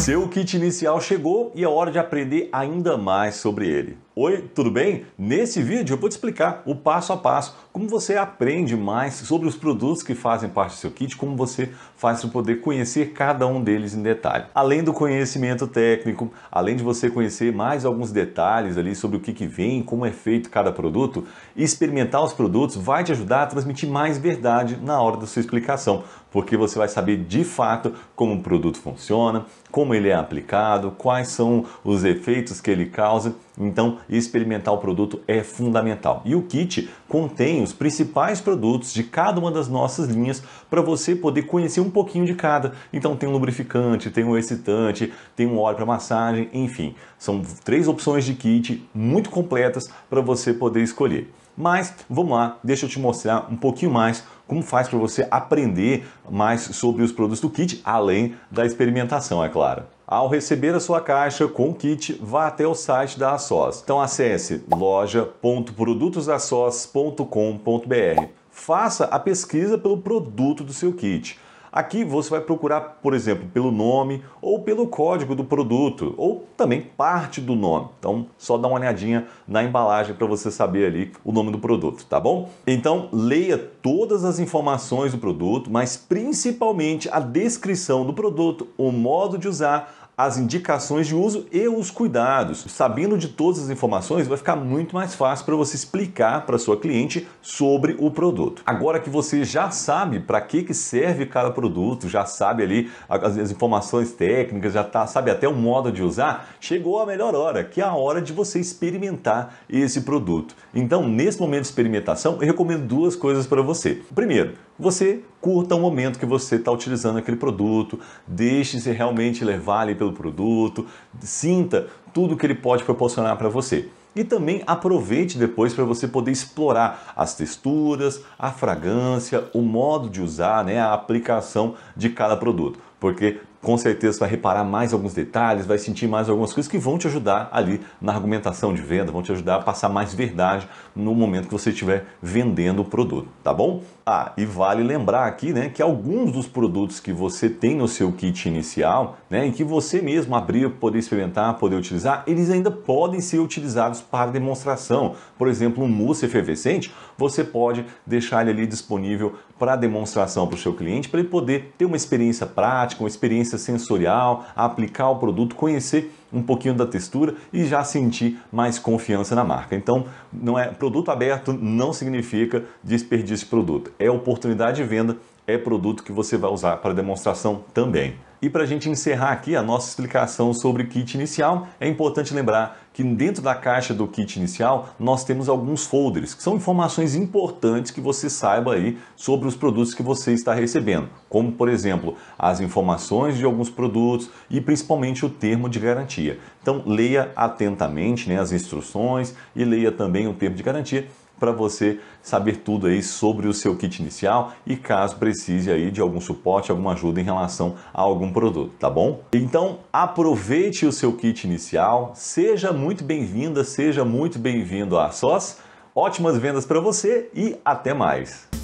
Seu kit inicial chegou e é hora de aprender ainda mais sobre ele. Oi, tudo bem? Nesse vídeo eu vou te explicar o passo a passo, como você aprende mais sobre os produtos que fazem parte do seu kit, como você faz para poder conhecer cada um deles em detalhe. Além do conhecimento técnico, além de você conhecer mais alguns detalhes ali sobre o que, que vem, como é feito cada produto, experimentar os produtos vai te ajudar a transmitir mais verdade na hora da sua explicação, porque você vai saber de fato como o produto funciona, como ele é aplicado, quais são os efeitos que ele causa. Então, e experimentar o produto é fundamental. E o kit contém os principais produtos de cada uma das nossas linhas para você poder conhecer um pouquinho de cada. Então tem um lubrificante, tem um excitante, tem um óleo para massagem, enfim. São três opções de kit muito completas para você poder escolher. Mas vamos lá, deixa eu te mostrar um pouquinho mais como faz para você aprender mais sobre os produtos do kit, além da experimentação, é claro. Ao receber a sua caixa com o kit, vá até o site da Assos. Então acesse loja.produtosassos.com.br. Faça a pesquisa pelo produto do seu kit. Aqui você vai procurar, por exemplo, pelo nome ou pelo código do produto, ou também parte do nome. Então, só dá uma olhadinha na embalagem para você saber ali o nome do produto, tá bom? Então, leia todas as informações do produto, mas principalmente a descrição do produto, o modo de usar, as indicações de uso e os cuidados. Sabendo de todas as informações, vai ficar muito mais fácil para você explicar para sua cliente sobre o produto. Agora que você já sabe para que, que serve cada produto, já sabe ali as, as informações técnicas, já tá, sabe até o modo de usar, chegou a melhor hora, que é a hora de você experimentar esse produto. Então, nesse momento de experimentação, eu recomendo duas coisas para você. Primeiro, você curta o momento que você está utilizando aquele produto, deixe-se realmente levar ali pelo produto, sinta tudo que ele pode proporcionar para você. E também aproveite depois para você poder explorar as texturas, a fragrância, o modo de usar, né, a aplicação de cada produto porque com certeza vai reparar mais alguns detalhes, vai sentir mais algumas coisas que vão te ajudar ali na argumentação de venda, vão te ajudar a passar mais verdade no momento que você estiver vendendo o produto, tá bom? Ah, e vale lembrar aqui, né, que alguns dos produtos que você tem no seu kit inicial, né, e que você mesmo abrir, poder experimentar, poder utilizar, eles ainda podem ser utilizados para demonstração. Por exemplo, um mousse efervescente, você pode deixar ele ali disponível para demonstração para o seu cliente, para ele poder ter uma experiência prática com uma experiência sensorial, aplicar o produto, conhecer um pouquinho da textura e já sentir mais confiança na marca. Então, não é produto aberto não significa desperdício de produto, é oportunidade de venda é produto que você vai usar para demonstração também. E para a gente encerrar aqui a nossa explicação sobre kit inicial, é importante lembrar que dentro da caixa do kit inicial nós temos alguns folders, que são informações importantes que você saiba aí sobre os produtos que você está recebendo, como por exemplo as informações de alguns produtos e principalmente o termo de garantia. Então leia atentamente né, as instruções e leia também o termo de garantia para você saber tudo aí sobre o seu kit inicial e caso precise aí de algum suporte, alguma ajuda em relação a algum produto, tá bom? Então, aproveite o seu kit inicial, seja muito bem-vinda, seja muito bem-vindo à SOS. Ótimas vendas para você e até mais.